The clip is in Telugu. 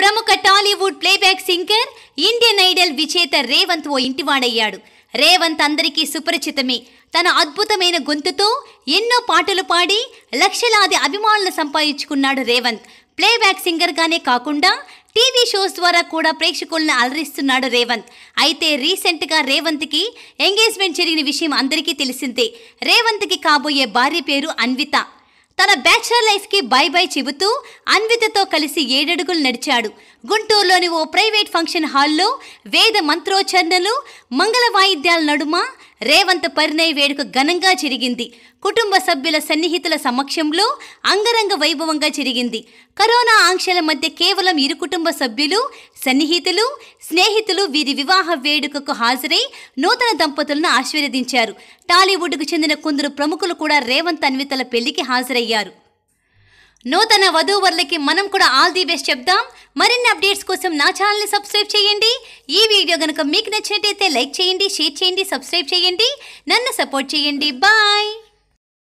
ప్రముఖ Tollywood playback singer Indian Idol విజేత రేవంత్ ఓ ఇంటివాడయ్యాడు రేవంత్ అందరికీ సుపరిచితమే తన అద్భుతమైన గొంతుతో ఎన్నో పాటలు పాడి లక్షలాది అభిమానులు సంపాదించుకున్నాడు రేవంత్ ప్లేబ్యాక్ సింగర్గానే కాకుండా టీవీ షోస్ ద్వారా కూడా ప్రేక్షకులను అలరిస్తున్నాడు రేవంత్ అయితే రీసెంట్గా రేవంత్కి ఎంగేజ్మెంట్ జరిగిన విషయం అందరికీ తెలిసిందే రేవంత్కి కాబోయే భార్య పేరు అన్విత తన బ్యాచులర్ కి బై బై చెబుతూ అన్వితతో కలిసి ఏడడుగులు నడిచాడు గుంటూరులోని ఓ ప్రైవేట్ ఫంక్షన్ హాల్లో వేద మంత్రోచ్చరణలు మంగళ వాయిద్యాల నడుమ రేవంత్ పరిణయ్ వేడుక ఘనంగా జరిగింది కుటుంబ సభ్యుల సన్నిహితుల సమక్షంలో అంగరంగ వైభవంగా జరిగింది కరోనా ఆంక్షల మధ్య కేవలం ఇరు కుటుంబ సభ్యులు సన్నిహితులు స్నేహితులు వీరి వివాహ వేడుకకు హాజరై నూతన దంపతులను ఆశీర్వదించారు టాలీవుడ్కు చెందిన కొందరు ప్రముఖులు కూడా రేవంత్ అన్వితల పెళ్లికి హాజరయ్యారు నూతన వధూవరులకి మనం కూడా ఆల్ ది బెస్ట్ చెప్దాం మరిన్ని అప్డేట్స్ కోసం నా ఛానల్ని సబ్స్క్రైబ్ చేయండి ఈ వీడియో కనుక మీకు నచ్చినట్టయితే లైక్ చేయండి షేర్ చేయండి సబ్స్క్రైబ్ చేయండి నన్ను సపోర్ట్ చేయండి బాయ్